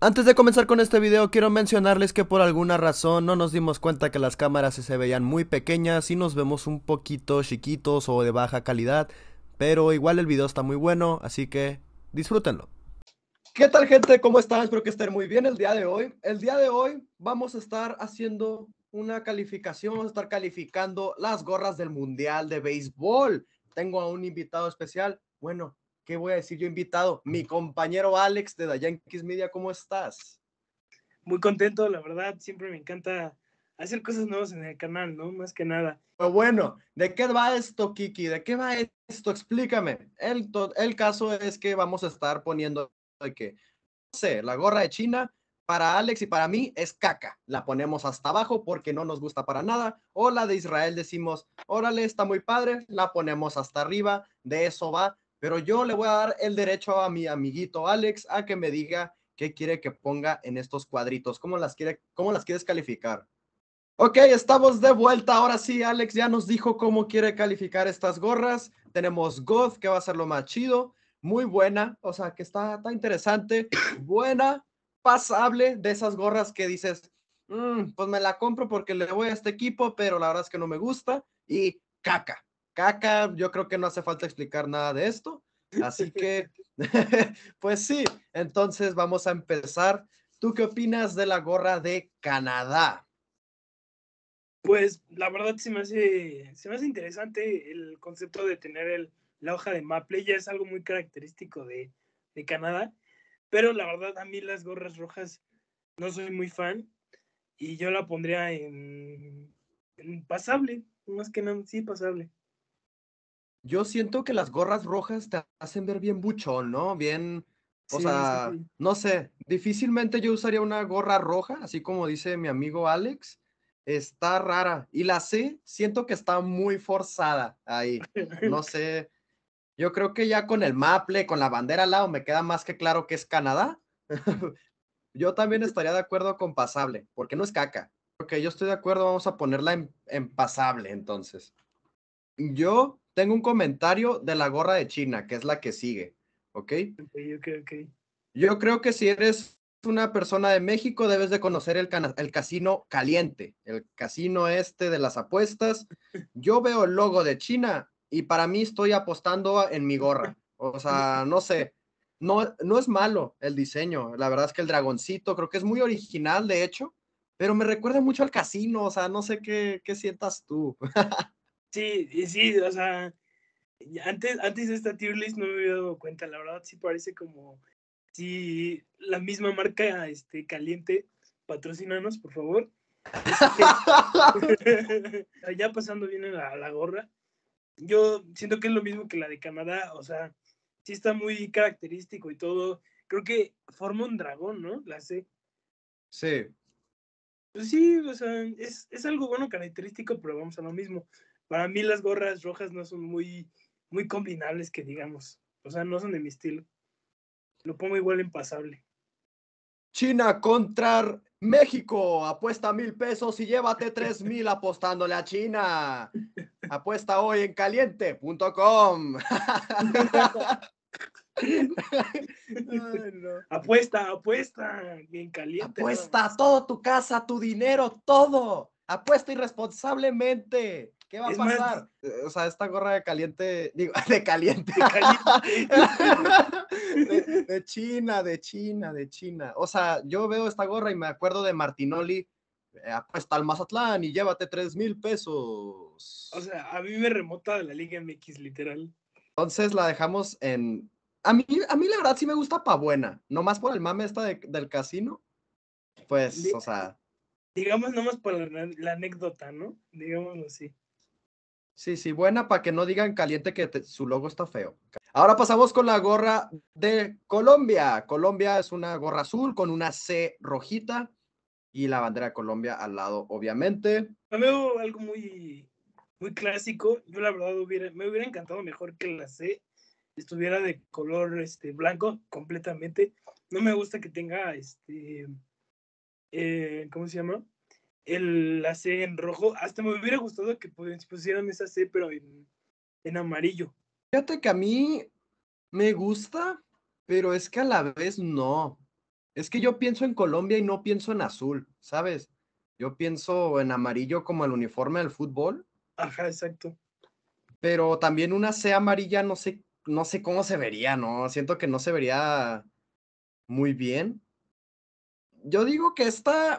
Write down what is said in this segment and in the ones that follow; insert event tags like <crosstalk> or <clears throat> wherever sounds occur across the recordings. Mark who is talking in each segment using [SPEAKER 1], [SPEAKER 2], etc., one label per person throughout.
[SPEAKER 1] Antes de comenzar con este video quiero mencionarles que por alguna razón no nos dimos cuenta que las cámaras se veían muy pequeñas y nos vemos un poquito chiquitos o de baja calidad, pero igual el video está muy bueno, así que disfrútenlo. ¿Qué tal gente? ¿Cómo están? Espero que estén muy bien el día de hoy. El día de hoy vamos a estar haciendo una calificación, vamos a estar calificando las gorras del Mundial de Béisbol. Tengo a un invitado especial, bueno, ¿qué voy a decir yo invitado? Mi compañero Alex de Dayan Yankees Media, ¿cómo
[SPEAKER 2] estás? Muy contento, la verdad, siempre me encanta hacer cosas nuevas en el canal, ¿no? Más que nada. Pero pues bueno, ¿de qué va esto, Kiki? ¿De qué va esto?
[SPEAKER 1] Explícame. El, el caso es que vamos a estar poniendo que, no sé, la gorra de China para Alex y para mí es caca. La ponemos hasta abajo porque no nos gusta para nada. O la de Israel decimos, órale, está muy padre, la ponemos hasta arriba. De eso va pero yo le voy a dar el derecho a mi amiguito Alex a que me diga qué quiere que ponga en estos cuadritos, cómo las, quiere, cómo las quieres calificar. Ok, estamos de vuelta. Ahora sí, Alex ya nos dijo cómo quiere calificar estas gorras. Tenemos Goth, que va a ser lo más chido. Muy buena, o sea, que está, tan interesante. <coughs> Buena, pasable, de esas gorras que dices, mm, pues me la compro porque le voy a este equipo, pero la verdad es que no me gusta. Y caca, Caca, yo creo que no hace falta explicar nada de esto. Así que, <laughs> <laughs> pues sí, entonces vamos a empezar. ¿Tú qué opinas de la gorra de Canadá?
[SPEAKER 2] Pues la verdad se me hace, se me hace interesante el concepto de tener la hoja de maple, ya es algo muy característico de, Canadá, pero la verdad a mí las gorras rojas no soy muy fan y yo la pondría en pasable, más que nada, sí, pasable yo siento que las
[SPEAKER 1] gorras rojas te hacen ver bien buchón, ¿no? Bien, o sea, no sé, difícilmente yo usaría una gorra roja, así como dice mi amigo Alex. Está rara. Y la C, siento que está muy forzada ahí. No <laughs> sé. Yo creo que ya con el maple, con la bandera al lado, me queda más que claro que es Canadá. <laughs> yo también <laughs> estaría de acuerdo con pasable, porque no es caca. Porque yo estoy de acuerdo, vamos a ponerla en, en pasable entonces. Yo tengo un comentario de la gorra de China, que es la que sigue, ¿ok? Yo creo que si eres una persona de México, debes de conocer el, el, casino caliente, el casino este de las apuestas. Yo veo el logo de China y para mí estoy apostando en mi gorra. O sea, no sé, no, no es malo el diseño. La verdad es que el dragoncito creo que es muy original, de hecho, pero me recuerda mucho al casino. O sea, no sé qué,
[SPEAKER 2] qué sientas tú. <laughs> Sí, sí, o sea, antes, antes de esta tier list no me había dado cuenta, la verdad sí parece como si la misma marca este, caliente, patrocinanos, por favor. <laughs> <laughs> ya pasando bien a la, gorra, yo siento que es lo mismo que la de Canadá, o sea, sí está muy característico y todo. Creo que forma un dragón, ¿no? La C. Sí. Pues sí, o sea, es algo bueno característico, pero vamos a lo mismo para mí las gorras rojas no son muy, muy combinables, que digamos. O sea, no son de mi estilo. Lo pongo igual en pasable.
[SPEAKER 1] China contra México. Apuesta mil pesos y llévate tres mil apostándole a China. Apuesta hoy en caliente.com. <laughs> Apuesta,
[SPEAKER 2] apuesta,
[SPEAKER 1] en caliente. Apuesta todo tu casa, tu dinero, todo. Apuesta irresponsablemente. ¿Qué va a pasar? Eh, o sea, esta gorra de caliente, digo, <laughs> de caliente. <laughs> <laughs> De, China, de China, de China. O sea, yo veo esta gorra y me acuerdo de Martinoli. Eh, apuesta al Mazatlán y llévate 3 mil pesos.
[SPEAKER 2] O sea, a vive remota de la Liga MX, literal.
[SPEAKER 1] Entonces la dejamos en. A mí, a mí la verdad sí me gusta Pabuena, nomás por el mame esta del casino. Pues, o sea.
[SPEAKER 2] Digamos nomás por la anécdota, ¿no? Digámoslo así.
[SPEAKER 1] Sí, sí, buena para que no digan caliente que su logo está feo. Ahora pasamos con la gorra de Colombia. Colombia es una gorra azul con una C rojita y la bandera de Colombia al lado, obviamente.
[SPEAKER 2] Me veo algo muy, muy clásico. Yo la verdad me hubiera encantado mejor que la C estuviera de color este, blanco completamente. No me gusta que tenga este, eh, ¿cómo se llama? el, la C en rojo. Hasta me hubiera gustado que pusieran esa C, pero en, amarillo. Fíjate que a mí me gusta, pero es que a la vez no. Es que
[SPEAKER 1] yo pienso en Colombia y no pienso en azul, ¿sabes? Yo pienso en amarillo como el uniforme del fútbol. Ajá, exacto. Pero también una C amarilla, no sé, no sé cómo se vería, ¿no? Siento que no se vería muy bien. Yo digo que esta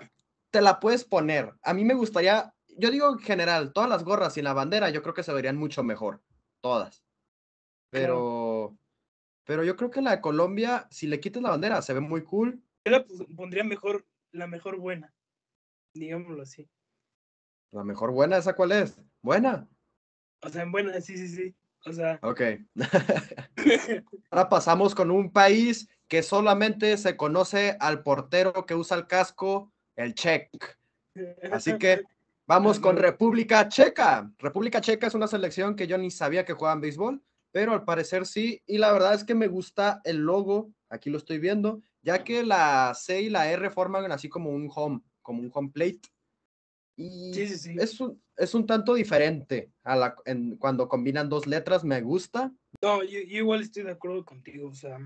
[SPEAKER 1] te la puedes poner. A mí me gustaría, yo digo en general, todas las gorras y la bandera, yo creo que se verían mucho mejor. Todas. Pero, pero yo creo que la de Colombia, si le quitas la bandera, se ve muy cool.
[SPEAKER 2] Yo la pondría mejor, la mejor buena. Digámoslo así.
[SPEAKER 1] La mejor buena, ¿esa cuál es? Buena.
[SPEAKER 2] O sea, en buena, sí, sí, sí. O sea.
[SPEAKER 1] Ok. <laughs> Ahora pasamos con un país que solamente se conoce al portero que usa el casco el check. Así que <laughs> vamos con República Checa. República Checa es una selección que yo ni sabía que jugaban béisbol, pero al parecer sí. Y la verdad es que me gusta el logo, aquí lo estoy viendo, ya que la C y la R forman así como un home, como un home plate. Y Es, un, tanto diferente a la, cuando combinan dos letras, me gusta.
[SPEAKER 2] No, yo, igual estoy de acuerdo contigo, o sea,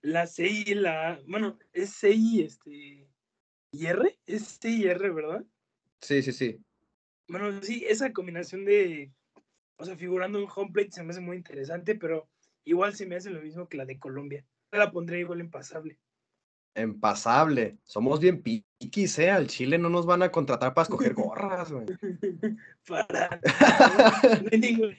[SPEAKER 2] la C y la, bueno, es C y este, este es R, ¿verdad?
[SPEAKER 1] Sí, sí, sí.
[SPEAKER 2] Bueno, sí, esa combinación de, o sea, figurando un home plate se me hace muy interesante, pero igual se me hace lo mismo que la de Colombia. La pondría igual en pasable.
[SPEAKER 1] En pasable. Somos bien piquis, ¿eh? Al Chile no nos van a contratar para escoger
[SPEAKER 2] gorras, güey. <laughs> para. No hay ninguna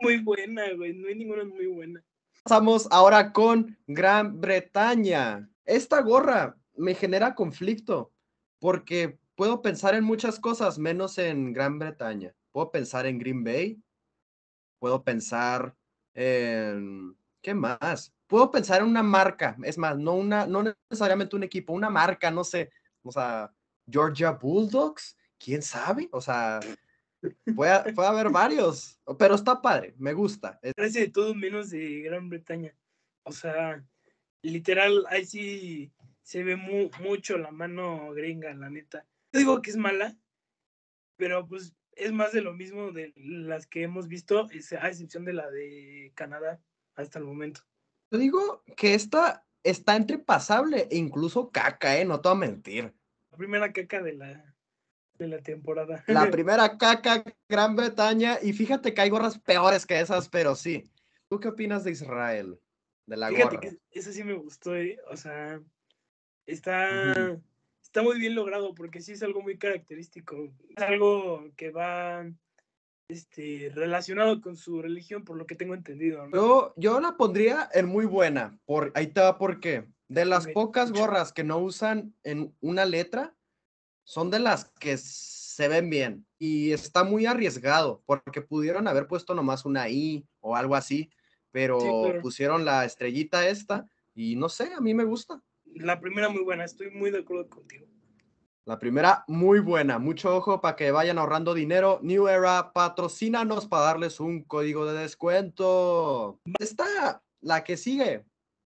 [SPEAKER 2] muy buena, güey. No hay ninguna muy buena.
[SPEAKER 1] Pasamos ahora con Gran Bretaña. Esta gorra me genera conflicto porque puedo pensar en muchas cosas menos en Gran Bretaña. Puedo pensar en Green Bay, puedo pensar en... ¿Qué más? Puedo pensar en una marca, es más, no, una, no necesariamente un equipo, una marca, no sé, o sea, Georgia Bulldogs, quién sabe, o sea,
[SPEAKER 2] puede, puede haber varios, pero está padre, me gusta. Parece de todo menos de Gran Bretaña, o sea, literal, ahí sí se ve mucho la mano gringa, la neta. Yo digo que es mala, pero pues es más de lo mismo de las que hemos visto, a excepción de la de Canadá hasta el momento.
[SPEAKER 1] Yo digo que esta está entrepasable e incluso caca, ¿eh? No te voy a mentir.
[SPEAKER 2] La primera caca de la, de la temporada. La <laughs> primera
[SPEAKER 1] caca, Gran Bretaña. Y fíjate que hay gorras peores que esas, pero sí. ¿Tú qué opinas de Israel? De la fíjate que
[SPEAKER 2] esa sí me gustó, ¿eh? O sea, Está, está muy bien logrado porque sí es algo muy característico. Es algo que va este, relacionado con su religión, por lo que tengo entendido.
[SPEAKER 1] Yo, la pondría en muy buena. Por, ahí te porque De las pocas gorras que no usan en una letra, son de las que se ven bien. Y está muy arriesgado, porque pudieron haber puesto nomás una I o algo así, pero pusieron la estrellita esta y no sé, a mí me gusta.
[SPEAKER 2] La primera muy buena, estoy muy de acuerdo contigo.
[SPEAKER 1] La primera muy buena, mucho ojo para que vayan ahorrando dinero. New Era, patrocínanos para darles un código de descuento. Está la que sigue.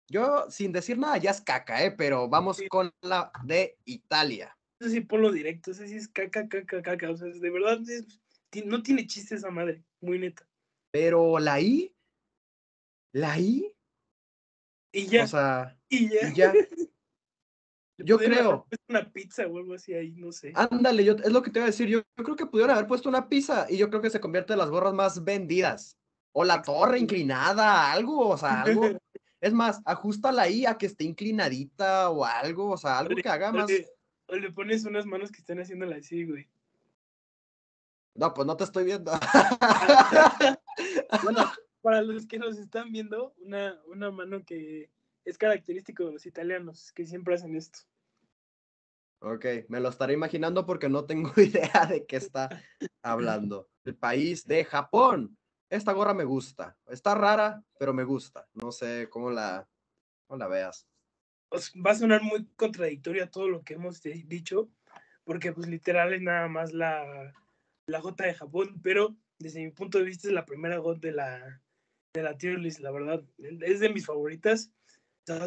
[SPEAKER 1] Yo, sin decir nada, ya es caca, ¿eh? pero vamos con
[SPEAKER 2] la de Italia. Eso sí, por lo directo, eso sí es caca, caca, caca. O sea, de verdad, no tiene chiste esa madre, muy neta.
[SPEAKER 1] Pero la I, la I. Y ya. O sea, y ya. Y ya. <laughs> Yo creo.
[SPEAKER 2] Una pizza o algo así ahí, no sé. Ándale, yo,
[SPEAKER 1] es lo que te iba a decir. Yo, creo que pudieron haber puesto una pizza y yo creo que se convierte en las gorras más vendidas. O la torre inclinada, algo, o sea, algo. <laughs> es más, ajustala ahí a que esté inclinadita o algo, o sea, algo que haga más.
[SPEAKER 2] O le pones unas manos que estén haciéndola así, güey. No, pues no te estoy viendo. <laughs> bueno, para los que nos están viendo, una, una mano que es característico de los italianos, que siempre hacen esto.
[SPEAKER 1] Ok, me lo estaré imaginando porque no tengo <laughs> idea de qué está hablando. El país de Japón. Esta gorra me gusta. Está rara, pero me gusta. No sé cómo la, cómo la veas.
[SPEAKER 2] Pues, va a sonar muy contradictorio todo lo que hemos dicho, porque pues literal es nada más la, la J de Japón, pero desde mi punto de vista es la primera gota de la, de la tier list, la verdad. Es de mis favoritas.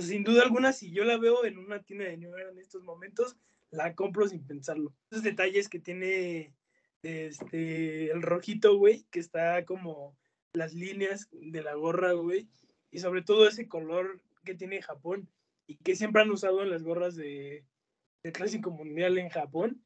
[SPEAKER 2] sin duda alguna, si yo la veo en una tienda de New Era en estos momentos, la compro sin pensarlo. Esos detalles que tiene este, el rojito, güey, que está como las líneas de la gorra, güey, y sobre todo ese color que tiene Japón y que siempre han usado en las gorras de, de Clásico Mundial en Japón,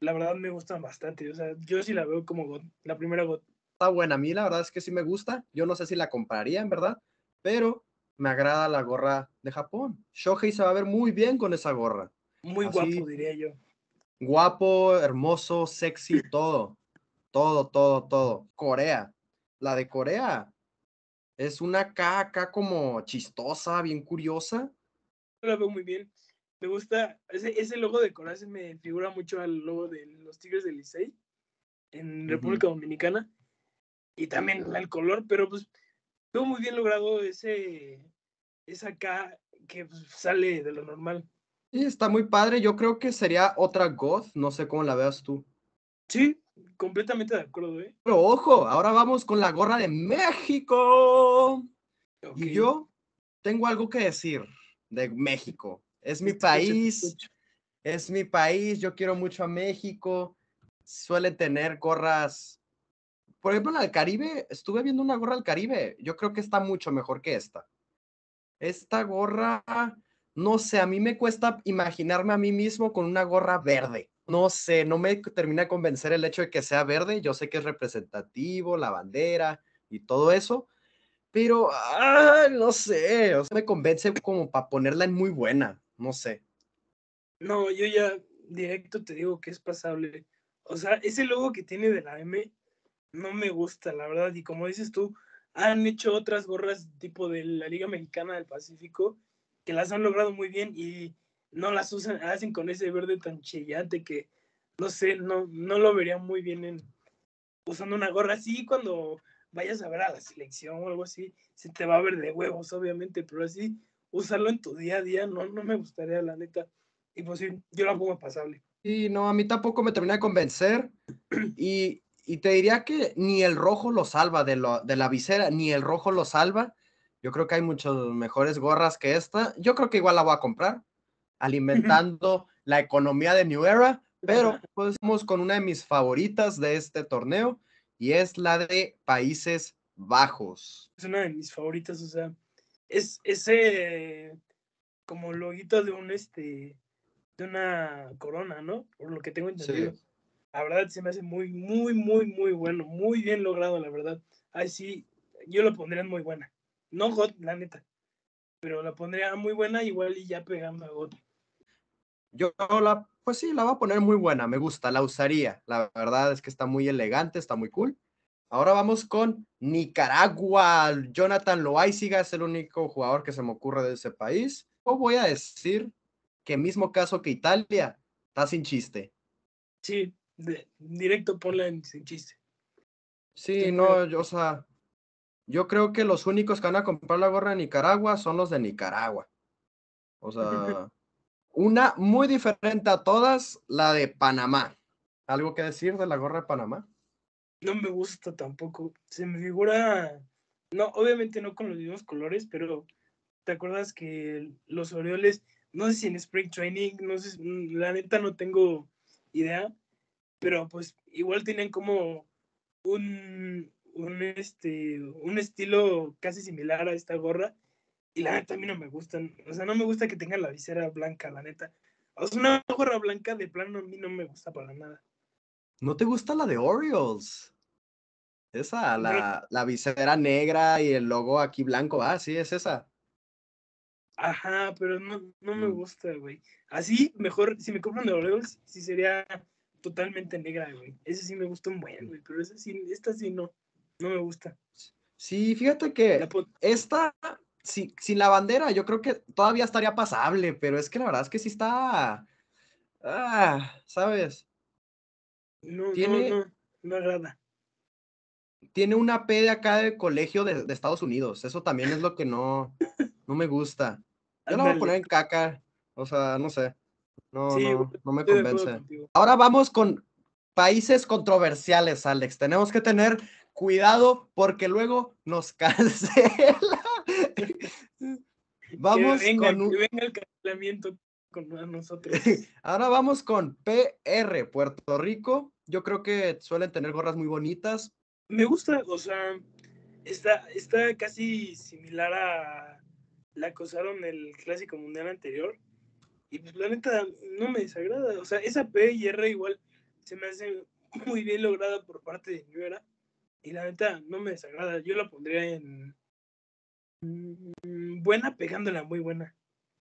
[SPEAKER 2] la verdad me gustan bastante. O sea, yo sí la
[SPEAKER 1] veo como la primera gota. Está buena, a mí la verdad es que sí me gusta. Yo no sé si la compraría, en verdad, pero me agrada la gorra de Japón. Shohei se va a ver muy bien con esa gorra.
[SPEAKER 2] Muy guapo, diría yo.
[SPEAKER 1] Guapo, hermoso, sexy, <laughs> todo. Todo, todo, todo. Corea. La de Corea es una K como chistosa, bien curiosa.
[SPEAKER 2] la veo muy bien. Me gusta. Ese, logo de Corea se me figura mucho al logo de los Tigres del Licey en República Dominicana. Y también el color, pero pues veo muy bien logrado ese esa K que pues, sale de lo normal. Sí, está
[SPEAKER 1] muy padre. Yo creo que sería otra Goth. No sé cómo la veas tú. Sí,
[SPEAKER 2] completamente de acuerdo, ¿eh?
[SPEAKER 1] Pero ojo, ahora vamos con la gorra de México. Y yo tengo algo que decir de México. Es mi país. Es mi país. Yo quiero mucho a México. Suele tener gorras. Por ejemplo, en el Caribe. Estuve viendo una gorra del Caribe. Yo creo que está mucho mejor que esta. Esta gorra no sé, a mí me cuesta imaginarme a mí mismo con una gorra verde. No sé, no me termina de convencer el hecho de que sea verde. Yo sé que es representativo, la bandera y todo eso, pero ah, no sé, o me convence como para ponerla en muy buena, no sé.
[SPEAKER 2] No, yo ya directo te digo que es pasable. O sea, ese logo que tiene de la M no me gusta, la verdad. Y como dices tú, han hecho otras gorras tipo de la Liga Mexicana del Pacífico las han logrado muy bien y no las usan, hacen con ese verde tan chillante que no sé, no, no lo vería muy bien en usando una gorra así cuando vayas a ver a la selección o algo así, se te va a ver de huevos, obviamente, pero así usarlo en tu día a día no, no me gustaría, la neta. Y pues sí, yo la pongo pasable.
[SPEAKER 1] Y no, a mí tampoco me termina de convencer. Y, y te diría que ni el rojo lo salva de, lo, de la visera, ni el rojo lo salva. Yo creo que hay muchas mejores gorras que esta. Yo creo que igual la voy a comprar, alimentando la economía de New Era, pero pues vamos con una de mis favoritas de este torneo y es la de Países Bajos.
[SPEAKER 2] Es una de mis favoritas, o sea, es ese como loguito de un este de una corona, ¿no? Por lo que tengo entendido. La verdad se me hace muy, muy, muy, muy bueno, muy bien logrado, la verdad. Ay, sí, yo lo pondría en muy buena. No God, la neta. Pero la pondría muy buena igual y ya pegando a God.
[SPEAKER 1] Yo la, pues sí, la voy a poner muy buena, me gusta, la usaría. La verdad es que está muy elegante, está muy cool. Ahora vamos con Nicaragua. Jonathan Loaiziga es el único jugador que se me ocurre de ese país. O voy a decir que mismo caso que Italia, está sin chiste.
[SPEAKER 2] Sí, directo ponla sin
[SPEAKER 1] chiste. Sí, no, yo, o sea, yo creo que los únicos que van a comprar la gorra de Nicaragua son los de Nicaragua. O sea, <laughs> una muy diferente a todas, la de Panamá. ¿Algo que decir de la gorra de Panamá?
[SPEAKER 2] No me gusta tampoco. Se me figura, no, obviamente no con los mismos colores, pero ¿te acuerdas que los Orioles, no sé si en Spring Training, no sé, mm, la neta no tengo idea, pero pues igual tienen como un, un, este, un estilo casi similar a esta gorra. Y la neta a mí no me gustan. O sea, no me gusta que tenga la visera blanca, la neta. O sea, una gorra blanca de plano a mí no me gusta para nada.
[SPEAKER 1] ¿No te gusta la de Orioles? Esa, la, la visera negra y el logo aquí blanco. Ah, sí, es esa.
[SPEAKER 2] Ajá, pero no, no me mm. gusta, güey. Así, mejor, si me compran de Orioles, sí sería totalmente negra, güey. Ese sí me gusta muy, güey, pero esa sí, esta sí no. No me gusta. Sí, fíjate que esta,
[SPEAKER 1] sin la bandera, yo creo que todavía estaría pasable, pero es que la verdad es que sí está. Ah, ¿sabes? No, tiene, no, no, agrada. Tiene una P de acá del colegio de, Estados Unidos. Eso también es lo que no, no me gusta. Yo la voy a poner en caca. O sea, no sé. No, no, no me convence. Ahora vamos con países controversiales, Alex. Tenemos que tener cuidado porque luego nos <laughs> cancela. vamos que que
[SPEAKER 2] venga el cancelamiento con nosotros. <laughs>
[SPEAKER 1] Ahora vamos con PR, Puerto Rico. Yo creo que suelen tener gorras
[SPEAKER 2] muy bonitas. Me gusta, o sea, está, está casi similar a la que usaron el Clásico Mundial anterior. Y pues la neta no me desagrada. O sea, esa PR igual se me hace muy bien lograda por parte de Ñuera. Y la neta, no me desagrada. Yo la pondría en. Mm, buena, pegándola muy buena.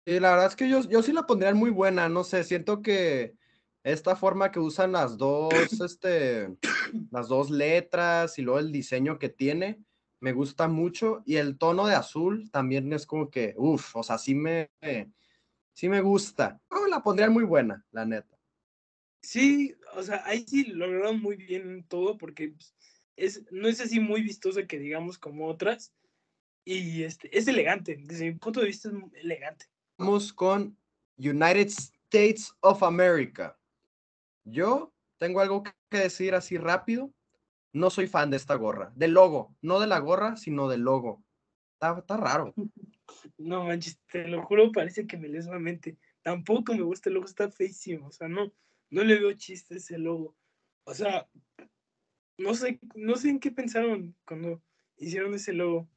[SPEAKER 1] Y la verdad es que yo, yo sí la pondría muy buena. No sé, siento que esta forma que usan las dos, <coughs> este, las dos letras y luego el diseño que tiene, me gusta mucho. Y el tono de azul también es como que, uff, o sea, sí me, sí me gusta. la pondría muy buena, la neta.
[SPEAKER 2] Sí, o sea, ahí sí lograron muy bien todo porque pues, no es así muy vistosa que digamos como otras. Y este, es elegante, desde mi punto de vista es elegante. Vamos con United
[SPEAKER 1] States of America. Yo tengo algo que decir así rápido. No soy fan de esta gorra, del logo, no de la gorra, sino del logo. Está, está
[SPEAKER 2] raro. <laughs> No manches, te lo juro, parece que me les la mente. Tampoco me gusta el logo, está feísimo. O sea, no, no le veo chiste a ese logo. O sea, no sé, no sé en qué pensaron cuando hicieron ese logo.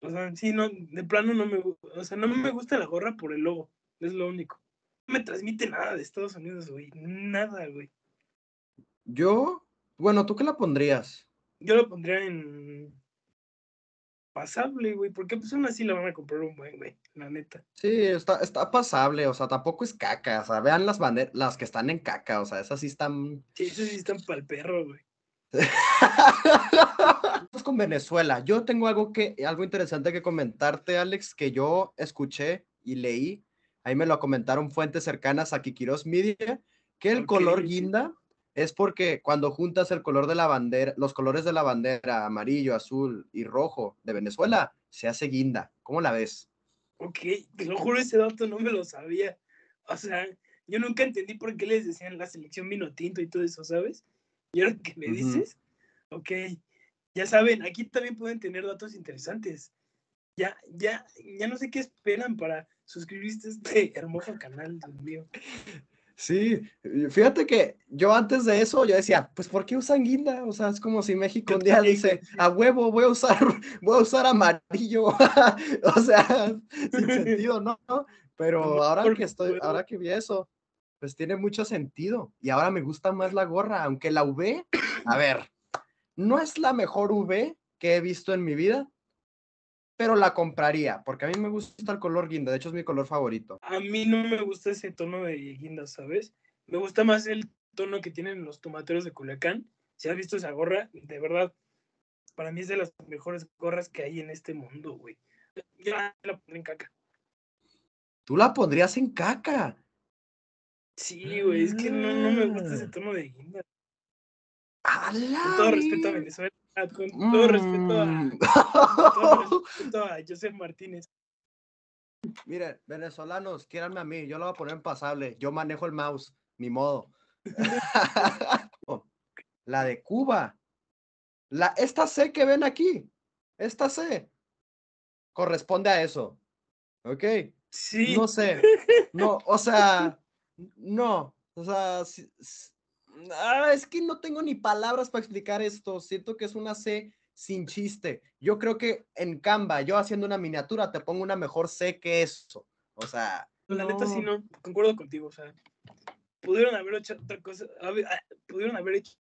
[SPEAKER 2] O sea, sí, no, de plano no me gusta. O sea, no me gusta la gorra por el logo. Es lo único. No me transmite nada de Estados Unidos, güey. Nada, güey. Yo,
[SPEAKER 1] bueno, ¿tú qué la pondrías?
[SPEAKER 2] Yo la pondría en pasable, güey, porque pues aún así la van a comprar un buen, güey, la neta.
[SPEAKER 1] Sí, está, está pasable, o sea, tampoco es caca, o sea, vean las banderas, las que están en caca, o sea, esas sí están...
[SPEAKER 2] Sí, esas sí están para el perro, güey
[SPEAKER 1] con Venezuela. Yo tengo algo, que, algo interesante que comentarte, Alex, que yo escuché y leí. Ahí me lo comentaron fuentes cercanas a Kikiros Media, que el color guinda es porque cuando juntas el color de la bandera, los colores de la bandera, amarillo, azul y rojo de Venezuela, se hace guinda. ¿Cómo la ves?
[SPEAKER 2] Ok, te lo juro, ese dato no me lo sabía. O sea, yo nunca entendí por qué les decían la selección vino tinto y todo eso, ¿sabes? ¿Y que me dices? Ok, ya saben, aquí también pueden tener datos interesantes. Ya, ya, ya no sé qué esperan para suscribirse a este <laughs> hermoso canal, Dios mío.
[SPEAKER 1] Sí, fíjate que yo antes de eso yo decía, pues ¿por qué usan guinda? O sea, es como si México un día dice, a huevo voy a usar, <laughs> voy a usar amarillo. <laughs> o sea, sin sentido, ¿no? Pero ahora que estoy, ahora que vi eso, pues tiene mucho sentido. Y ahora me gusta más la gorra, aunque la V, <clears throat> a ver, no es la mejor V que he visto en mi vida, pero la compraría, porque a mí me gusta el color guinda, de hecho es mi color favorito.
[SPEAKER 2] A mí no me gusta ese tono de guinda, ¿sabes? Me gusta más el tono que tienen los tomateros de Culiacán. Si has visto esa gorra, de verdad, para mí es de las mejores gorras que hay en este mundo, güey. Yo la pondría en caca.
[SPEAKER 1] Tú la pondrías en caca.
[SPEAKER 2] Sí, güey, es que no, no me gusta ese ah. tono de guinda. Con todo respeto a Venezuela, con todo respeto a, mm. con todo <laughs> respeto a Joseph Martínez.
[SPEAKER 1] Miren, venezolanos, quíranme a mí, yo lo voy a poner en pasable, yo manejo el mouse, ni modo. <laughs> la de Cuba, la, esta C que ven aquí, esta C, corresponde a eso, ¿ok? Sí. No sé, no, o sea, no, o sea, ah, es que no tengo ni palabras para explicar esto. Siento que es una C sin chiste. Yo creo que en Canva, yo haciendo una miniatura, te pongo una mejor C que eso. O sea. la neta sí no,
[SPEAKER 2] concuerdo contigo. O sea, pudieron haber hecho otra cosa, ah, pudieron haber hecho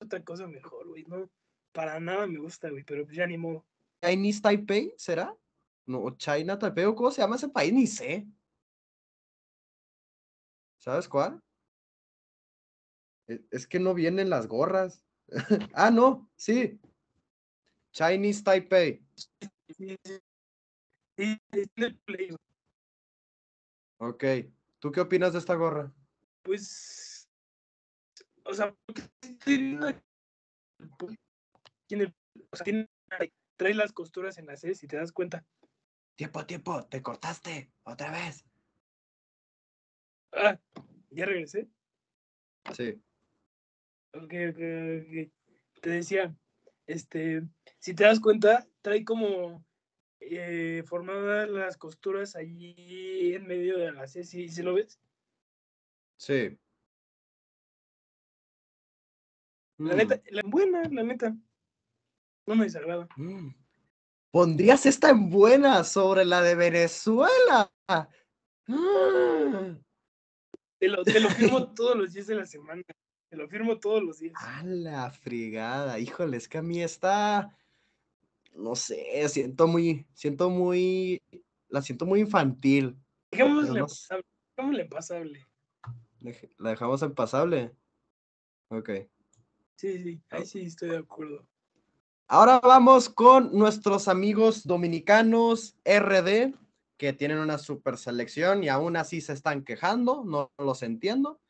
[SPEAKER 2] otra cosa mejor, güey. No, para nada me gusta, güey, pero ya ni modo. Chinese Taipei, ¿será?
[SPEAKER 1] No, China Taipei, ¿cómo se llama ese país? Ni sé. ¿Sabes cuál? E, es que no vienen las gorras. <laughs> ah, no, sí. Chinese Taipei. Ok. ¿Tú qué opinas de esta
[SPEAKER 2] gorra? Pues. O sea, tiene, tiene, trae las costuras en la sed y te das cuenta. Tiempo, tiempo, te cortaste otra vez. ¿Ya regresé? Sí. Ok, ok, Te decía, este, si te das cuenta, trae como eh, formadas las costuras allí en medio de las ¿sí? ¿Sí, lo ves? Sí. La mm. neta, la buena, la neta. No me desagrada. Mm. ¿Pondrías esta en buena
[SPEAKER 1] sobre la de Venezuela? Ah.
[SPEAKER 2] Te lo, firmo <laughs> todos los días de la semana. Te lo firmo todos los días. A la fregada.
[SPEAKER 1] Híjole, es que a mí está. No sé, siento muy. Siento muy. La siento muy infantil.
[SPEAKER 2] Dejémosle pasable.
[SPEAKER 1] ¿La dejamos en pasable? Ok.
[SPEAKER 2] Sí, sí, ahí sí estoy de acuerdo.
[SPEAKER 1] Ahora vamos con nuestros amigos dominicanos RD que tienen una super selección y aún así se están quejando, no los entiendo,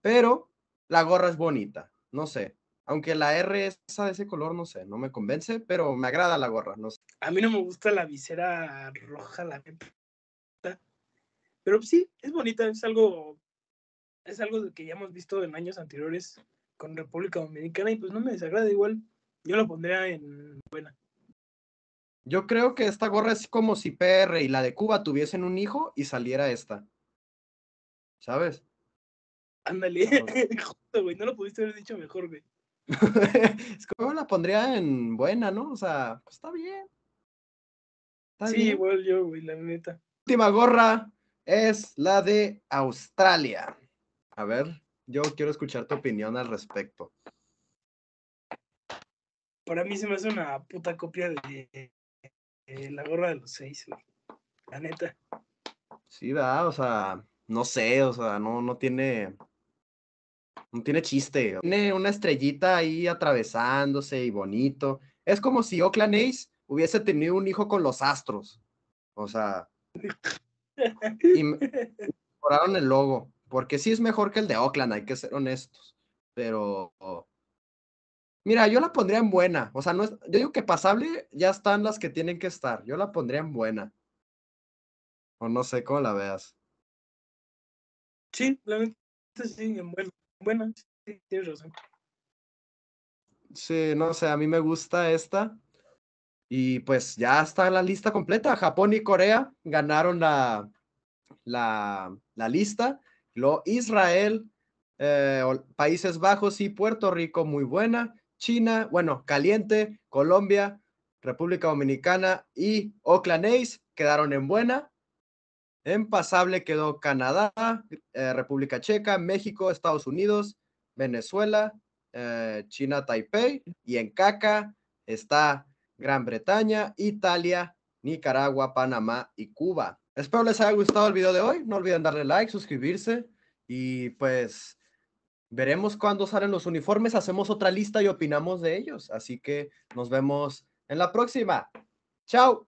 [SPEAKER 1] pero la gorra es bonita, no sé. Aunque la R esa de ese color, no sé, no me convence, pero me agrada la gorra, no sé. A mí no me gusta la visera
[SPEAKER 2] roja, la Pero pues sí, es bonita, es algo, es algo que ya hemos visto en años anteriores con República Dominicana y pues no me desagrada igual. Yo la pondría en buena. Yo creo que esta gorra es como
[SPEAKER 1] si PR y la de Cuba tuviesen un hijo y saliera esta. ¿Sabes? Ándale, <laughs>
[SPEAKER 2] güey, no lo pudiste haber dicho mejor, güey.
[SPEAKER 1] <laughs> es como la pondría en buena, ¿no? O sea,
[SPEAKER 2] pues está bien. sí, igual yo, güey, la neta.
[SPEAKER 1] Última gorra es la de Australia. A ver, yo quiero escuchar tu opinión al respecto.
[SPEAKER 2] Para mí se me hace una puta copia de eh, la gorra de los seis, La neta.
[SPEAKER 1] Sí, va, o sea, no sé, o sea, no, no tiene. No tiene chiste. Tiene una estrellita ahí atravesándose y bonito. Es como si Oakland Ace hubiese tenido un hijo con los astros. O sea. y mejoraron el logo. Porque sí es mejor que el de Oakland, hay que ser honestos. Pero Mira, yo la pondría en buena. O sea, no es, yo digo que pasable ya están las que tienen que estar. Yo la pondría en buena. O no sé cómo la veas.
[SPEAKER 2] Sí, la verdad, sí, en buena. Sí, tienes razón.
[SPEAKER 1] Sí, no sé, a mí me gusta esta. Y pues ya está la lista completa. Japón y Corea ganaron la, la, la lista. Israel, eh, Países Bajos y Puerto Rico, muy buena. China, bueno, Caliente, Colombia, República Dominicana y Oakland quedaron en buena. En pasable quedó Canadá, eh, República Checa, México, Estados Unidos, Venezuela, eh, China, Taipei y en caca está Gran Bretaña, Italia, Nicaragua, Panamá y Cuba. Espero les haya gustado el video de hoy. No olviden darle like, suscribirse y pues veremos cuándo salen los uniformes, hacemos otra lista y opinamos de ellos. Así que nos vemos en la próxima. Chao.